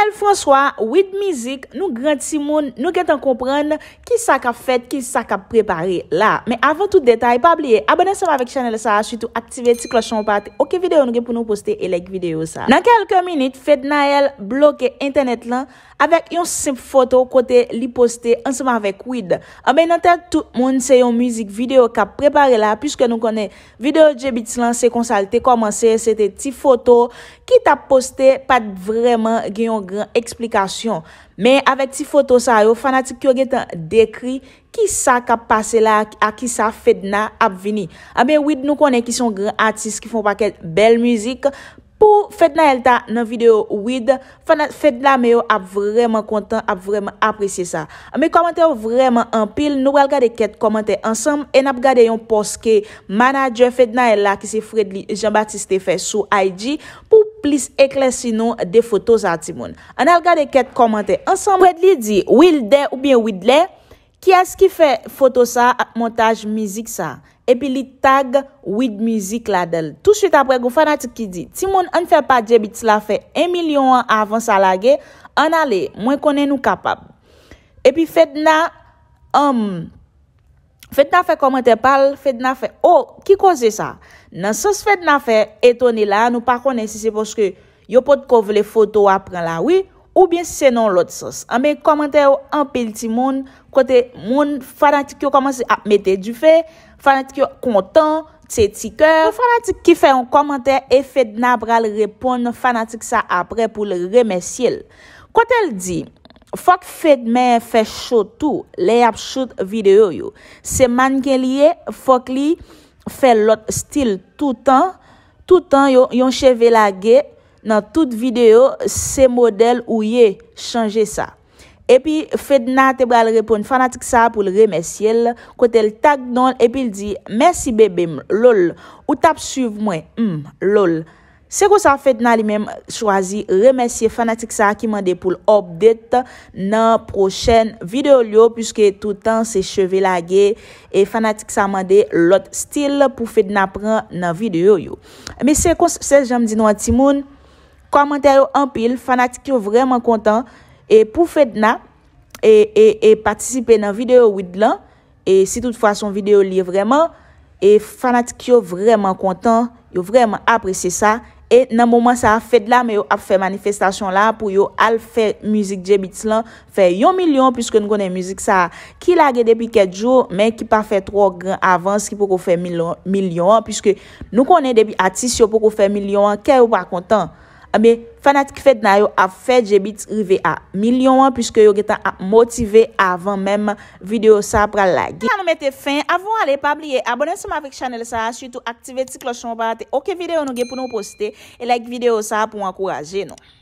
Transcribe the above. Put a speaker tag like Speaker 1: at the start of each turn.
Speaker 1: Nael François, With Music, nou gran ti moun, nou gen tan kompren, ki sa ka fet, ki sa ka prepare la. Me avan tout detay, pa ablie, abonen seman vek chanel sa, sütou aktive ti klochon pati, ok videyo nou gen pou nou poste e like videyo sa. Nan kelke minute, fet Nael bloke internet lan, avek yon simp foto kote li poste anseman vek With. Ame nan tel tout moun se yon musik video ka prepare la, pishke nou konen video Jebiti lan se konsalte komanse, se te ti foto ki ta poste pati vreman gen yon gransi. gran eksplikasyon. Men, avèk ti foto sa yo, fanatik ki yo gen tan dekri, ki sa ka pase la a ki sa Fedna ap vini. Ame, wid nou konen ki son gran artist ki fon pa kel bel müzik. Po, Fedna el ta nan video wid, Fedna me yo ap vremen kontan, ap vremen apresye sa. Ame, komentè yo vremen anpil. Nou al gade ket komentè ansam en ap gade yon post ke manajer Fedna el la ki se Fredli Jean-Baptiste te fe sou IG pou plis ekle sino de foto sa timon. An al gade ket komante. An sanpwèd li di, wil de ou bien wid le, ki as ki fè foto sa, ap montaj mizik sa. Epi li tag wid mizik la del. Tout süt apwèd, gou fana tuk ki di, timon an fè pa djebit la fè, en milyon an avans alage, an ale, mwen konen nou kapab. Epi fèd na, am, Fèd nan fè komentè pal, fèd nan fè, oh, ki kose sa? Nan sos fèd nan fè, etone la, nou pa kone si se poske, yo pot kove le foto apren la, oui, ou bien senon lot sos. Ame komentè yo anpil ti moun, kote moun, fanatik yo komanse apmete di fe, fanatik yo kontan, tse ti keur, ou fanatik ki fè yon komentè, e fèd nan pral repon, ou fanatik sa apre pou le remesye l. Kote el di, Fok fèd mè fè chotou, lè ap chot videyo yo. Se man gen liye, fok li fè lot stil toutan, toutan yon chevelage nan tout videyo, se model ouye chanje sa. E pi fèd nan te bral repon fanatik sa pou l remesye l, kote l tak don, e pi l di, mèsi bebe m, lol, ou tap suv mwen, m, lol. Se kon sa fèt nan li mèm swazi, remesye fanatik sa akimande pou l'opdet nan prochen videyo li yo Puske toutan se cheve lagè e fanatik sa amande lot stil pou fèt nan pran nan videyo yo Mè se kon se jam di nou an timoun, komentaryo an pil, fanatik yo vreman kontan E pou fèt nan e, e, e patisipe nan videyo wid lan E si tout fwa son videyo li vreman, e fanatik yo vreman kontan, yo vreman apresye sa E nan mouman sa fèd la mè yo ap fè manifestasyon la pou yo al fè müzik dje bit lan fè yon milyon pwiske nou konen müzik sa ki lage depi ket jou men ki pa fè tro gran avans ki pou kou fè milyon pwiske nou konen depi atis yo pou kou fè milyon kè yo pa kontan. Ah, a be fanatik fèt nan yo a fèt je bit rive a milyon an. Piske yo getan a motive avan menm videyo sa pralag. Kan nou mette fèn, avon ale pa bliye. Abonen seman vek chanel sa. Sütou aktive ti klochon ba ate. Ok videyo nou ge pou nou poste. E like videyo sa pou ankoraje nou.